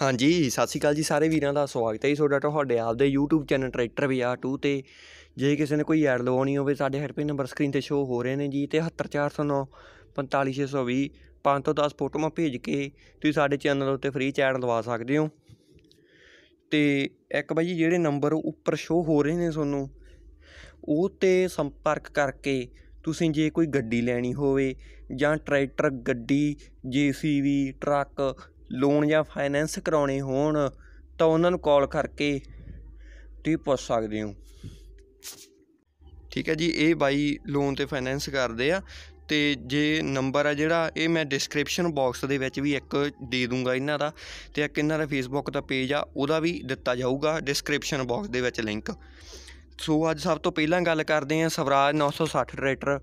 ਹਾਂਜੀ ਸਤਿ ਸ਼੍ਰੀ ਅਕਾਲ ਜੀ ਸਾਰੇ ਵੀਰਾਂ ਦਾ ਸਵਾਗਤ ਹੈ ਜੀ ਤੁਹਾਡਾ ਤੁਹਾਡੇ ਆਪ ਦੇ YouTube ਚੈਨਲ ਟਰੈਕਟਰ VR2 ਤੇ ਜੇ ਕਿਸੇ ਨੇ ਕੋਈ ਐਡ ਲਵਾਉਣੀ ਹੋਵੇ ਸਾਡੇ ਹੈਲਪਲਾਈਨ ਨੰਬਰ ਸਕਰੀਨ ਤੇ ਸ਼ੋ ਹੋ ਰਹੇ ਨੇ ਜੀ ਤੇ 45620 5 ਤੋਂ 10 ਫੋਟੋਆਂ ਭੇਜ ਕੇ ਤੁਸੀਂ ਸਾਡੇ ਚੈਨਲ ਉੱਤੇ ਫ੍ਰੀ ਚੈਟ ਲਵਾ ਸਕਦੇ ਹੋ ਤੇ ਇੱਕ ਬਾਈ ਜਿਹੜੇ ਨੰਬਰ ਉੱਪਰ ਸ਼ੋ ਹੋ ਰਹੇ ਨੇ ਤੁਹਾਨੂੰ ਉਹ ਤੇ ਸੰਪਰਕ ਕਰਕੇ ਤੁਸੀਂ ਜੇ ਕੋਈ ਗੱਡੀ ਲੈਣੀ ਹੋਵੇ ਜਾਂ ਟਰੈਕਟਰ ਗੱਡੀ ਜੀਸੀਵੀ ਟਰੱਕ ਲੋਨ ਜਾਂ ਫਾਈਨੈਂਸ ਕਰਾਉਣੇ ਹੋਣ ਤਾਂ ਉਹਨਾਂ ਨੂੰ ਕਾਲ ਕਰਕੇ ਤੁਸੀਂ ਪੁੱਛ ਸਕਦੇ ਹੋ ਠੀਕ ਹੈ ਜੀ ਇਹ ਬਾਈ ਲੋਨ ਤੇ ਫਾਈਨੈਂਸ ਕਰਦੇ ਆ ਤੇ ਜੇ ਨੰਬਰ ਆ ਜਿਹੜਾ ਇਹ ਮੈਂ ਡਿਸਕ੍ਰਿਪਸ਼ਨ ਬਾਕਸ ਦੇ ਵਿੱਚ ਵੀ ਇੱਕ ਦੇ ਦੂੰਗਾ ਇਹਨਾਂ ਦਾ ਤੇ ਇੱਕ ਇਹਨਾਂ ਦਾ ਫੇਸਬੁੱਕ ਦਾ ਪੇਜ ਆ ਉਹਦਾ ਵੀ ਦਿੱਤਾ ਜਾਊਗਾ ਡਿਸਕ੍ਰਿਪਸ਼ਨ ਬਾਕਸ ਦੇ ਵਿੱਚ ਲਿੰਕ ਸੋ ਅੱਜ ਸਭ ਤੋਂ ਪਹਿਲਾਂ ਗੱਲ ਕਰਦੇ ਆ ਸਵਰਾਜ 960 ਟਰੈਕਟਰ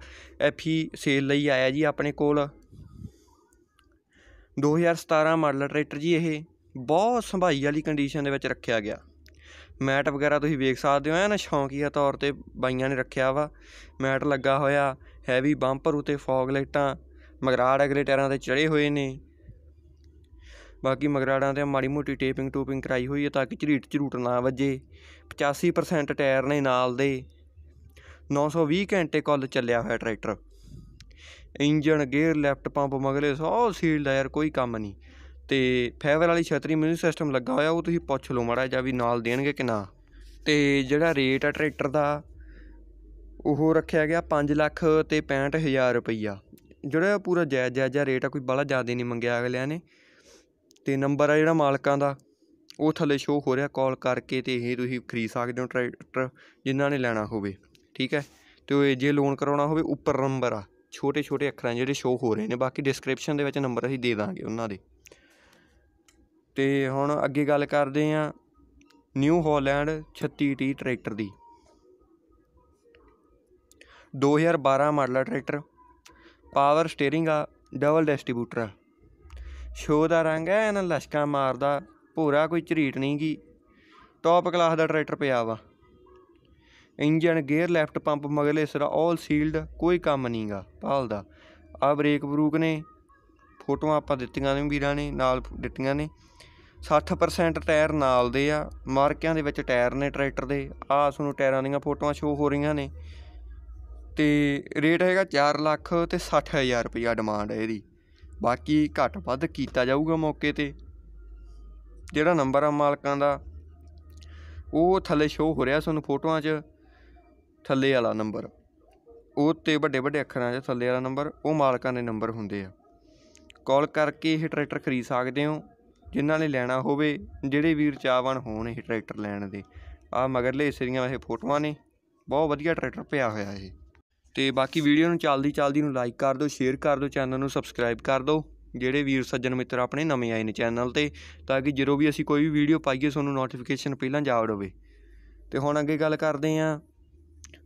ਐਫੀ ਸੇਲ ਲਈ ਆਇਆ ਜੀ ਆਪਣੇ ਕੋਲ 2017 ਮਾਡਲ ਟਰੈਕਟਰ ਜੀ ਇਹ ਬਹੁਤ ਸੰਭਾਈ ਵਾਲੀ ਕੰਡੀਸ਼ਨ ਦੇ ਵਿੱਚ ਰੱਖਿਆ ਗਿਆ ਮੈਟ ਵਗੈਰਾ ਤੁਸੀਂ ਵੇਖ ਸਕਦੇ ਹੋ ਨਾ ਸ਼ੌਂਕੀਆ ਤੌਰ ਤੇ ਬਾਈਆਂ ਨੇ ਰੱਖਿਆ ਵਾ ਮੈਟ ਲੱਗਾ ਹੋਇਆ ਹੈਵੀ ਬੰਪਰ ਉਤੇ ਫੌਗ ਲਾਈਟਾਂ ਮਗਰਾੜ ਅਗਲੇ ਟਾਇਰਾਂ ਤੇ ਚੜੇ ਹੋਏ ਨੇ ਬਾਕੀ ਮਗਰਾੜਾਂ ਤੇ ਮਾੜੀ ਮੋਟੀ ਟੇਪਿੰਗ ਟੂਪਿੰਗ ਕਰਾਈ ਹੋਈ ਹੈ ਤਾਂ ਕਿ ਝਰੀਟ ਝਰੂਟ ਨਾ ਵੱਜੇ 85% ਟਾਇਰ ਨੇ ਨਾਲ ਦੇ 920 ਘੰਟੇ ਕੁੱਲ ਚੱਲਿਆ ਹੋਇਆ tractor engine gear lift pump ਮਗਲੇ ਸਭ ਸੀਲਡ ਆ ਯਾਰ ਕੋਈ ਕੰਮ ਨਹੀਂ ਤੇ ਫਾਈਬਰ ਵਾਲੀ ਛਤਰੀ ਮਿਊਜ਼ਿਕ ਸਿਸਟਮ ਲੱਗਾ ਹੋਇਆ ਉਹ ਤੁਸੀਂ ਪੁੱਛ ਲਓ ਮਾੜਾ ਜਾਂ ਵੀ ਨਾਲ ਦੇਣਗੇ ਕਿ ਨਾ ਤੇ ਜਿਹੜਾ ਰੇਟ ਆ ਟਰੈਕਟਰ ਦਾ ਉਹ ਰੱਖਿਆ ਗਿਆ 5 ਲੱਖ ਤੇ 65000 ਰੁਪਈਆ ਜਿਹੜਾ ਪੂਰਾ ਜਾਇਜ਼ ਜਾਇਜ਼ ਰੇਟ ਆ ਕੋਈ ਬੜਾ ਜ਼ਿਆਦਾ ਨਹੀਂ ਮੰਗਿਆ ਅਗਲਿਆਂ ਨੇ ਤੇ ਨੰਬਰ ਆ ਜਿਹੜਾ ਮਾਲਕਾਂ ਦਾ ਉਹ ਥੱਲੇ ਸ਼ੋ ਹੋ ਰਿਹਾ ਕਾਲ ਕਰਕੇ ਤੇ ਇਹ ਤੁਸੀਂ ਖਰੀਦ ਸਕਦੇ ਹੋ ਟਰੈਕਟਰ ਜਿਨ੍ਹਾਂ ਨੇ ਲੈਣਾ ਹੋਵੇ ਠੀਕ ਹੈ ਤੇ ਜੇ ਲੋਨ ਕਰਾਉਣਾ ਹੋਵੇ ਉੱਪਰ ਨੰਬਰ ਆ ਛੋਟੇ ਛੋਟੇ ਅੱਖਰਾਂ ਜਿਹੜੇ ਸ਼ੋ ਹੋ ਰਹੇ ਨੇ ਬਾਕੀ ਡਿਸਕ੍ਰਿਪਸ਼ਨ ਦੇ ਵਿੱਚ ਨੰਬਰ ਅਸੀਂ ਦੇ ਦਾਂਗੇ ਉਹਨਾਂ ਦੇ ਤੇ ਹੁਣ ਅੱਗੇ ਗੱਲ ਕਰਦੇ ਆ ਨਿਊ ਹਾਲੈਂਡ 36T ਟਰੈਕਟਰ ਦੀ 2012 ਮਾਡਲ ਟਰੈਕਟਰ ਪਾਵਰ ਸਟੀering ਆ ਡਬਲ ਡਿਸਟ੍ਰੀਬਿਊਟਰ ਆ ਸ਼ੋ ਦਾ ਰੰਗ ਐ ਇਹਨਾਂ ਲਸ਼ਕਾ ਮਾਰਦਾ ਪੂਰਾ ਕੋਈ ਝਰੀਟ ਨਹੀਂ ਗਈ ਟੌਪ ਕਲਾਸ ਦਾ ਟਰੈਕਟਰ ਪਿਆ ਵਾ ਇੰਜਣ ਗੇਅਰ ਲੈਫਟ ਪੰਪ ਮਗਲੇ ਸਿਰਾ ਆਲ ਸੀਲਡ ਕੋਈ ਕੰਮ ਨਹੀਂਗਾ ਪਾਲ ਦਾ ਆ ਬ੍ਰੇਕ ਬਰੂਕ ਨੇ ਫੋਟੋਆਂ ਆਪਾਂ ਦਿੱਤੀਆਂ ਨੇ ਵੀਰਾਂ ਨੇ ਨਾਲ ਦਿੱਤੀਆਂ ਨੇ 60% ਟਾਇਰ ਨਾਲ ਦੇ ਆ ਮਾਰਕਿਆਂ ਦੇ ਵਿੱਚ ਟਾਇਰ ਨੇ ਟਰੈਕਟਰ ਦੇ ਆ ਤੁਹਾਨੂੰ ਟਾਇਰਾਂ ਦੀਆਂ ਫੋਟੋਆਂ ਸ਼ੋ ਹੋ ਰਹੀਆਂ ਨੇ ਤੇ ਰੇਟ ਹੈਗਾ 4 ਲੱਖ ਤੇ 60000 ਰੁਪਇਆ ਡਿਮਾਂਡ ਹੈ ਇਹਦੀ ਬਾਕੀ ਘੱਟ ਵੱਧ ਕੀਤਾ ਜਾਊਗਾ ਮੌਕੇ ਤੇ ਜਿਹੜਾ ਨੰਬਰ ਆ ਮਾਲਕਾਂ ਦਾ ਉਹ ਥੱਲੇ ਸ਼ੋ ਹੋ ਰਿਹਾ ਤੁਹਾਨੂੰ ਫੋਟੋਆਂ 'ਚ ਥੱਲੇ ਵਾਲਾ ਨੰਬਰ ਉਹ ਤੇ ਵੱਡੇ ਵੱਡੇ ਅੱਖਰਾਂ 'ਚ ਥੱਲੇ ਵਾਲਾ ਨੰਬਰ ਉਹ ਮਾਲਕਾਂ ਦੇ ਨੰਬਰ ਹੁੰਦੇ ਆ ਕਾਲ ਕਰਕੇ ਇਹ ਟਰੈਕਟਰ ਖਰੀਦ ਸਕਦੇ ਹੋ ਜਿਨ੍ਹਾਂ ਨੇ ਲੈਣਾ ਹੋਵੇ ਜਿਹੜੇ ਵੀਰ ਚਾਹਵਾਨ ਹੋਣ ਇਹ ਟਰੈਕਟਰ ਲੈਣ ਦੇ ਆ ਮਗਰਲੇ ਇਸਰੀਆਂ ਦੀਆਂ ਇਹ ਫੋਟੋਆਂ ਨੇ ਬਹੁਤ ਵਧੀਆ ਟਰੈਕਟਰ ਪਿਆ ਹੋਇਆ ਇਹ ਤੇ ਬਾਕੀ ਵੀਡੀਓ ਨੂੰ ਚਲਦੀ ਚਲਦੀ ਨੂੰ ਲਾਈਕ ਕਰ ਦਿਓ ਸ਼ੇਅਰ ਕਰ ਦਿਓ ਚੈਨਲ ਨੂੰ ਸਬਸਕ੍ਰਾਈਬ ਕਰ ਦਿਓ ਜਿਹੜੇ ਵੀਰ ਸੱਜਣ ਮਿੱਤਰ ਆਪਣੇ ਨਵੇਂ ਆਏ ਨੇ ਚੈਨਲ ਤੇ ਤਾਂ ਕਿ ਜਦੋਂ ਵੀ ਅਸੀਂ ਕੋਈ ਵੀ ਵੀਡੀਓ ਪਾਈਏ ਤੁਹਾਨੂੰ ਨੋਟੀਫਿਕੇਸ਼ਨ ਪਹਿਲਾਂ ਜਾ ਹੋਵੇ ਤੇ ਹੁਣ ਅੱਗੇ ਗੱਲ ਕਰਦੇ ਆਂ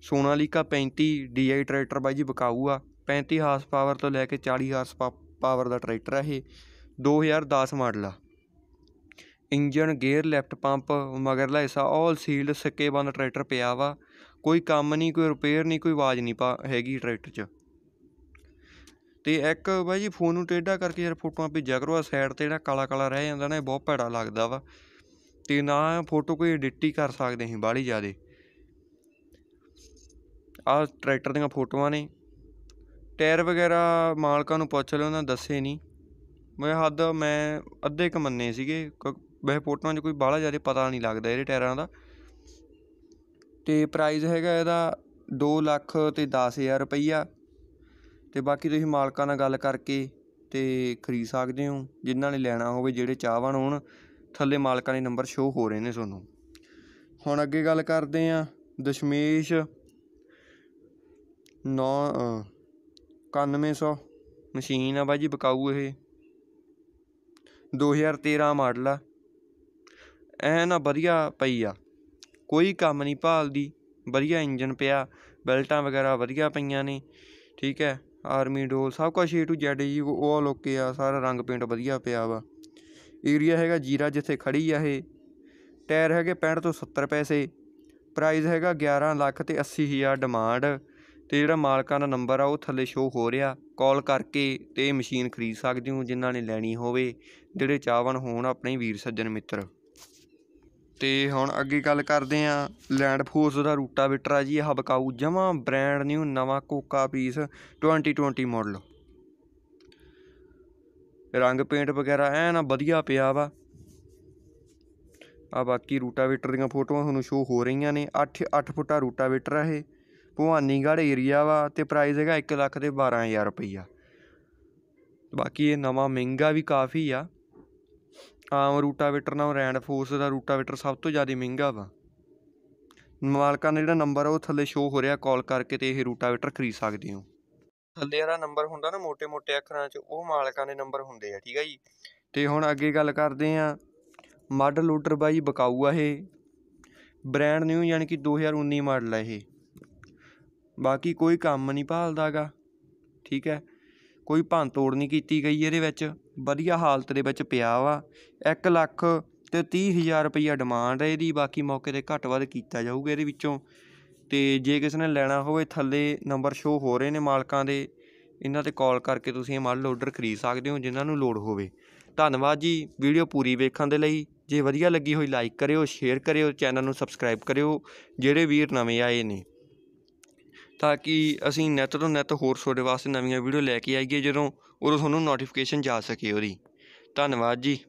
ਸੋਨਾਲੀਕਾ 35 DI ਟਰੈਕਟਰ ਬਾਈ ਜੀ ਵਿਕਾਊ ਆ 35 ਹਾਰਸ ਪਾਵਰ ਤੋਂ ਲੈ ਕੇ 40 ਹਾਰਸ ਪਾਵਰ ਦਾ ਟਰੈਕਟਰ ਆ ਇਹ 2010 ਮਾਡਲ ਆ ਇੰਜਨ ਗੇਅਰ ਲੈਫਟ ਪੰਪ ਮਗਰਲਾ ਹਿੱਸਾ ਆਲ ਸੀਲਡ ਸਿੱਕੇ ਬੰਦ ਟਰੈਕਟਰ ਪਿਆ ਵਾ ਕੋਈ ਕੰਮ ਨਹੀਂ ਕੋਈ ਰਿਪੇਅਰ ਨਹੀਂ ਕੋਈ ਆਵਾਜ਼ ਨਹੀਂ ਪਾ ਹੈਗੀ ਟਰੈਕਟਰ 'ਚ ਤੇ ਇੱਕ ਬਾਈ ਜੀ ਫੋਨ ਨੂੰ ਟੇਢਾ ਕਰਕੇ ਯਾਰ ਫੋਟੋਆਂ ਭੇਜਿਆ ਕਰੋ ਆ ਸਾਈਡ ਤੇ ਜਿਹੜਾ ਕਾਲਾ ਕਾਲਾ ਰਹਿ ਜਾਂਦਾ ਨਾ ਇਹ ਬਹੁਤ ਭੈੜਾ ਲੱਗਦਾ ਵਾ ਤੇ ਨਾ ਫੋਟੋ ਕੋਈ ਐਡਿਟ ਹੀ ਕਰ ਸਕਦੇ ਅਸੀਂ ਬਾਲੀ ਜ਼ਿਆਦੇ ਆਹ ਟਰੈਕਟਰ ਦੀਆਂ ਫੋਟੋਆਂ ਨੇ ਟਾਇਰ ਵਗੈਰਾ ਮਾਲਕਾਂ ਨੂੰ ਪੁੱਛ ਲਿਓ ਉਹਨਾਂ ਦੱਸੇ ਨਹੀਂ ਮੈਂ ਹੱਦ ਮੈਂ ਅੱਧੇ ਕੁ ਮੰਨੇ ਸੀਗੇ ਵੈਸੇ ਫੋਟੋਆਂ 'ਚ ਕੋਈ ਬਾਹਲਾ ਜ਼ਿਆਦਾ ਪਤਾ ਨਹੀਂ ਲੱਗਦਾ ਇਹਦੇ ਟਾਇਰਾਂ ਦਾ ਤੇ ਪ੍ਰਾਈਸ ਹੈਗਾ ਇਹਦਾ 2 ਲੱਖ ਤੇ 10000 ਰੁਪਈਆ ਤੇ ਬਾਕੀ ਤੁਸੀਂ ਮਾਲਕਾਂ ਨਾਲ ਗੱਲ ਕਰਕੇ ਤੇ ਖਰੀਦ ਸਕਦੇ ਹੋ ਜਿਨ੍ਹਾਂ ਨੇ ਲੈਣਾ ਹੋਵੇ ਜਿਹੜੇ ਚਾਹਵਾਨ ਹੋਣ ਥੱਲੇ ਮਾਲਕਾਂ ਦੇ ਨੰਬਰ ਸ਼ੋ ਹੋ ਰਹੇ ਨੇ ਤੁਹਾਨੂੰ ਹੁਣ ਅੱਗੇ ਗੱਲ ਕਰਦੇ ਆ ਦਸ਼ਮੇਸ਼ ਨੌ 9900 ਮਸ਼ੀਨ ਆ ਬਾਜੀ ਬਕਾਊ ਇਹ 2013 ਮਾਡਲ ਆ ਐ ਨਾ ਵਧੀਆ ਪਈ ਆ ਕੋਈ ਕੰਮ ਨਹੀਂ ਭਾਲਦੀ ਵਧੀਆ ਇੰਜਨ ਪਿਆ ਬੈਲਟਾਂ ਵਗੈਰਾ ਵਧੀਆ ਪਈਆਂ ਨੇ ਠੀਕ ਹੈ ਆਰਮੀ ਡੋਲ ਸਭ ਕੁਝ A to Z ਜੀ ਆਲ ਓਕੇ ਆ ਸਾਰਾ ਰੰਗ ਪੇਂਟ ਵਧੀਆ ਪਿਆ ਵਾ ਏਰੀਆ ਹੈਗਾ ਜੀਰਾ ਜਿੱਥੇ ਖੜੀ ਆ ਇਹ ਟਾਇਰ ਹੈਗੇ 65 ਤੋਂ 70 ਪੈਸੇ ਪ੍ਰਾਈਸ ਹੈਗਾ 11 ਲੱਖ ਤੇ 80 ਹਜ਼ਾਰ ਡਿਮਾਂਡ ਤੇ ਜਿਹੜਾ ਮਾਲਕਾਂ ਦਾ ਨੰਬਰ ਆ ਉਹ ਥੱਲੇ ਸ਼ੋ ਹੋ ਰਿਹਾ ਕਾਲ ਕਰਕੇ ਤੇ ਮਸ਼ੀਨ ਖਰੀਦ ਸਕਦੇ ਹੋ ਜਿਨ੍ਹਾਂ ਨੇ ਲੈਣੀ ਹੋਵੇ ਜਿਹੜੇ ਚਾਹਵਨ ਹੋਣ ਆਪਣੇ ਵੀਰ ਸੱਜਣ ਮਿੱਤਰ ਤੇ ਹੁਣ ਅੱਗੇ ਗੱਲ ਕਰਦੇ ਆ ਲੈਂਡ ਫੋਰਸ ਦਾ ਰੂਟਾਵੇਟਰ ਆ ਜੀ ਇਹ ਬਕਾਊ ਜਮਾ ਬ੍ਰਾਂਡ ਨਿਊ ਨਵਾਂ ਕੋਕਾ ਪੀਸ 2020 ਮਾਡਲ ਰੰਗ ਪੇਂਟ ਵਗੈਰਾ ਐ ਨਾ ਵਧੀਆ ਪਿਆ ਵਾ ਆ ਬਾਕੀ ਰੂਟਾਵੇਟਰ ਦੀਆਂ ਫੋਟੋਆਂ ਤੁਹਾਨੂੰ ਸ਼ੋ ਹੋ ਰਹੀਆਂ ਨੇ 8 8 ਫੁੱਟਾ ਰੂਟਾਵੇਟਰ ਆ ਇਹ ਭਵਾਨੀਗੜ੍ਹ ਏਰੀਆ ਵਾ ਤੇ ਪ੍ਰਾਈਸ ਹੈਗਾ 1 ਲੱਖ ਦੇ 12000 ਰੁਪਈਆ ਬਾਕੀ ਇਹ ਨਵਾਂ ਮਹਿੰਗਾ ਵੀ ਕਾਫੀ ਆ ਆਮ ਰੂਟਾਵੇਟਰ ਨਾਲ ਰੈਂਡ ਫੋਰਸ ਦਾ ਰੂਟਾਵੇਟਰ ਸਭ ਤੋਂ ਜ਼ਿਆਦਾ ਮਹਿੰਗਾ ਵਾ ਮਾਲਕਾਂ ਦਾ ਜਿਹੜਾ ਨੰਬਰ ਉਹ ਥੱਲੇ ਸ਼ੋ ਹੋ ਰਿਹਾ ਕਾਲ ਕਰਕੇ ਤੇ ਇਹ ਰੂਟਾਵੇਟਰ ਖਰੀਦ ਸਕਦੇ ਹੋ ਥੱਲੇ ਵਾਲਾ ਨੰਬਰ ਹੁੰਦਾ ਨਾ ਮੋٹے-ਮੋٹے ਅੱਖਰਾਂ 'ਚ ਉਹ ਮਾਲਕਾਂ ਦੇ ਨੰਬਰ ਹੁੰਦੇ ਆ ਠੀਕ ਆ ਜੀ ਤੇ ਹੁਣ ਅੱਗੇ ਗੱਲ ਕਰਦੇ ਆ ਮਾਡਲ ਲੋਡਰ ਬਾਈ ਬਕਾਊ ਆ ਇਹ ਬ੍ਰਾਂਡ ਨਿਊ ਯਾਨੀ ਕਿ 2019 ਮਾਡਲ ਆ ਇਹ ਬਾਕੀ ਕੋਈ ਕੰਮ ਨਹੀਂ ਭਾਲਦਾਗਾ ਠੀਕ ਹੈ ਕੋਈ ਭੰਨ ਤੋੜ ਨਹੀਂ ਕੀਤੀ ਗਈ ਇਹਦੇ ਵਿੱਚ ਵਧੀਆ ਹਾਲਤ ਦੇ ਵਿੱਚ ਪਿਆ ਵਾ 1 ਲੱਖ ਤੇ 30000 ਰੁਪਇਆ ਡਿਮਾਂਡ ਹੈ ਇਹਦੀ ਬਾਕੀ ਮੌਕੇ ਤੇ ਘੱਟ ਵੱਧ ਕੀਤਾ ਜਾਊਗਾ ਇਹਦੇ ਵਿੱਚੋਂ ਤੇ ਜੇ ਕਿਸੇ ਨੇ ਲੈਣਾ ਹੋਵੇ ਥੱਲੇ ਨੰਬਰ ਸ਼ੋ ਹੋ ਰਹੇ ਨੇ ਮਾਲਕਾਂ ਦੇ ਇਹਨਾਂ ਤੇ ਕਾਲ ਕਰਕੇ ਤੁਸੀਂ ਇਹ ਮਾਲ ਲੋਡਰ ਖਰੀਦ ਸਕਦੇ ਹੋ ਜਿਨ੍ਹਾਂ ਨੂੰ ਲੋੜ ਹੋਵੇ ਧੰਨਵਾਦ ਜੀ ਵੀਡੀਓ ਪੂਰੀ ਵੇਖਣ ਦੇ ਲਈ ਜੇ ਵਧੀਆ ਲੱਗੀ ਹੋਈ ਲਾਈਕ ਕਰਿਓ ਸ਼ੇਅਰ ਕਰਿਓ ਚੈਨਲ ਨੂੰ ਸਬਸਕ੍ਰਾਈਬ ਕਰਿਓ ਜਿਹੜੇ ਵੀਰ ਨਵੇਂ ਆਏ ਨੇ ਤਾਂ ਕਿ ਅਸੀਂ ਨੈਟ ਤੋਂ ਨੈਟ ਹੋਰ ਤੁਹਾਡੇ ਵਾਸਤੇ ਨਵੀਆਂ ਵੀਡੀਓ ਲੈ ਕੇ ਆਈਏ ਜਦੋਂ ਉਦੋਂ ਤੁਹਾਨੂੰ ਨੋਟੀਫਿਕੇਸ਼ਨ ਜਾ ਸਕੇ ਉਹਦੀ ਧੰਨਵਾਦ ਜੀ